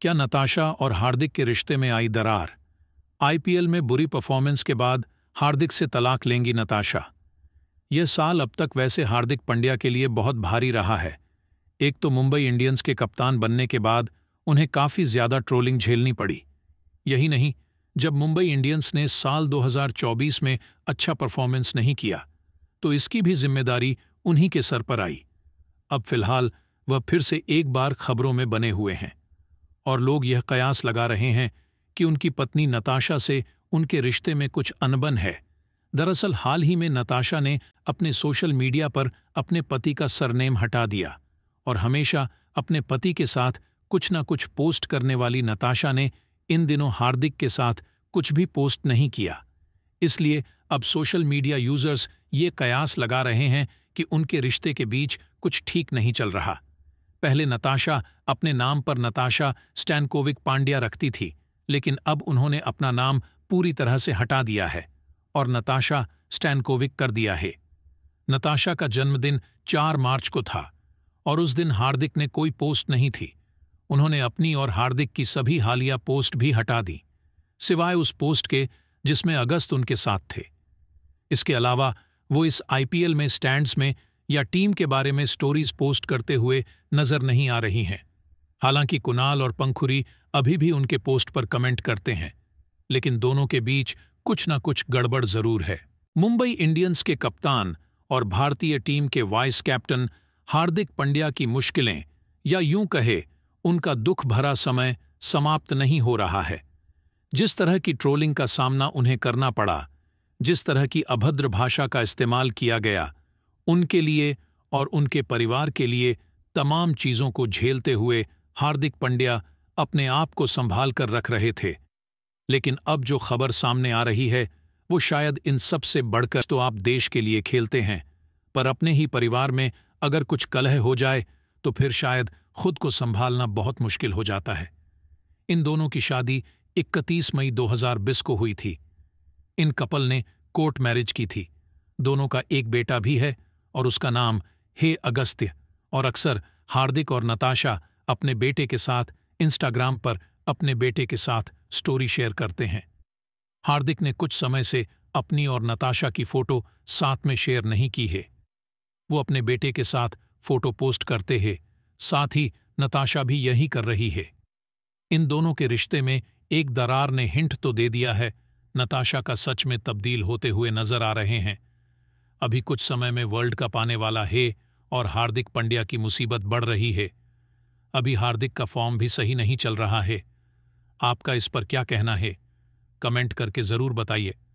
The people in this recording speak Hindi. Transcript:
क्या नताशा और हार्दिक के रिश्ते में आई दरार आईपीएल में बुरी परफॉर्मेंस के बाद हार्दिक से तलाक लेंगी नताशा यह साल अब तक वैसे हार्दिक पंड्या के लिए बहुत भारी रहा है एक तो मुंबई इंडियंस के कप्तान बनने के बाद उन्हें काफ़ी ज़्यादा ट्रोलिंग झेलनी पड़ी यही नहीं जब मुंबई इंडियंस ने साल 2024 में अच्छा परफॉर्मेंस नहीं किया तो इसकी भी जिम्मेदारी उन्हीं के सर पर आई अब फिलहाल वह फिर से एक बार खबरों में बने हुए हैं और लोग यह कयास लगा रहे हैं कि उनकी पत्नी नताशा से उनके रिश्ते में कुछ अनबन है दरअसल हाल ही में नताशा ने अपने सोशल मीडिया पर अपने पति का सरनेम हटा दिया और हमेशा अपने पति के साथ कुछ न कुछ पोस्ट करने वाली नताशा ने इन दिनों हार्दिक के साथ कुछ भी पोस्ट नहीं किया इसलिए अब सोशल मीडिया यूजर्स ये कयास लगा रहे हैं कि उनके रिश्ते के बीच कुछ ठीक नहीं चल रहा पहले नताशा अपने नाम पर नताशा स्टैनकोविक पांड्या रखती थी लेकिन अब उन्होंने अपना नाम पूरी तरह से हटा दिया है और नताशा स्टैनकोविक कर दिया है नताशा का जन्मदिन 4 मार्च को था और उस दिन हार्दिक ने कोई पोस्ट नहीं थी उन्होंने अपनी और हार्दिक की सभी हालिया पोस्ट भी हटा दी सिवाय उस पोस्ट के जिसमें अगस्त उनके साथ थे इसके अलावा वो इस आईपीएल में स्टैंड्स में या टीम के बारे में स्टोरीज पोस्ट करते हुए नजर नहीं आ रही हैं हालांकि कुणाल और पंखुरी अभी भी उनके पोस्ट पर कमेंट करते हैं लेकिन दोनों के बीच कुछ ना कुछ गड़बड़ जरूर है मुंबई इंडियंस के कप्तान और भारतीय टीम के वाइस कैप्टन हार्दिक पंड्या की मुश्किलें या यूं कहे उनका दुख भरा समय समाप्त नहीं हो रहा है जिस तरह की ट्रोलिंग का सामना उन्हें करना पड़ा जिस तरह की अभद्र भाषा का इस्तेमाल किया गया उनके लिए और उनके परिवार के लिए तमाम चीजों को झेलते हुए हार्दिक पंड्या अपने आप को संभाल कर रख रहे थे लेकिन अब जो खबर सामने आ रही है वो शायद इन सब से बढ़कर तो आप देश के लिए खेलते हैं पर अपने ही परिवार में अगर कुछ कलह हो जाए तो फिर शायद खुद को संभालना बहुत मुश्किल हो जाता है इन दोनों की शादी 31 मई 2020 को हुई थी इन कपल ने कोर्ट मैरिज की थी दोनों का एक बेटा भी है और उसका नाम हे अगस्त्य और अक्सर हार्दिक और नताशा अपने बेटे के साथ इंस्टाग्राम पर अपने बेटे के साथ स्टोरी शेयर करते हैं हार्दिक ने कुछ समय से अपनी और नताशा की फोटो साथ में शेयर नहीं की है वो अपने बेटे के साथ फोटो पोस्ट करते हैं साथ ही नताशा भी यही कर रही है इन दोनों के रिश्ते में एक दरार ने हिंट तो दे दिया है नताशा का सच में तब्दील होते हुए नजर आ रहे हैं अभी कुछ समय में वर्ल्ड कप आने वाला है और हार्दिक पंड्या की मुसीबत बढ़ रही है अभी हार्दिक का फॉर्म भी सही नहीं चल रहा है आपका इस पर क्या कहना है कमेंट करके ज़रूर बताइए